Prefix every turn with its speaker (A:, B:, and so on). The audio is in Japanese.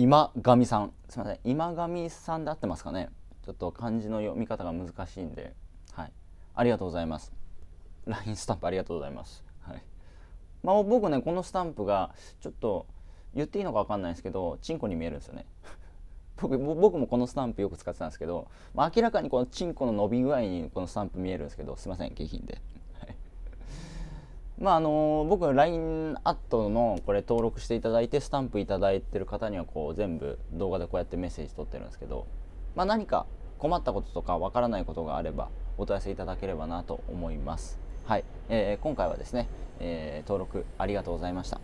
A: 今神さんすいません今神さんで合ってますかねちょっと漢字の読み方が難しいんではいありがとうございます LINE スタンプありがとうございますはいまあ僕ねこのスタンプがちょっと言っていいのか分かんないですけどチンコに見えるんですよね 僕僕もこのスタンプよく使ってたんですけど、まあ、明らかにこのチンコの伸び具合にこのスタンプ見えるんですけどすいません下品で、はまああの僕 LINE アットのこれ登録していただいてスタンプいただいてる方にはこう全部動画でこうやってメッセージ取ってるんですけど、まあ、何か困ったこととかわからないことがあればお問い合わせいただければなと思います。はい、えー、今回はですね、えー、登録ありがとうございました。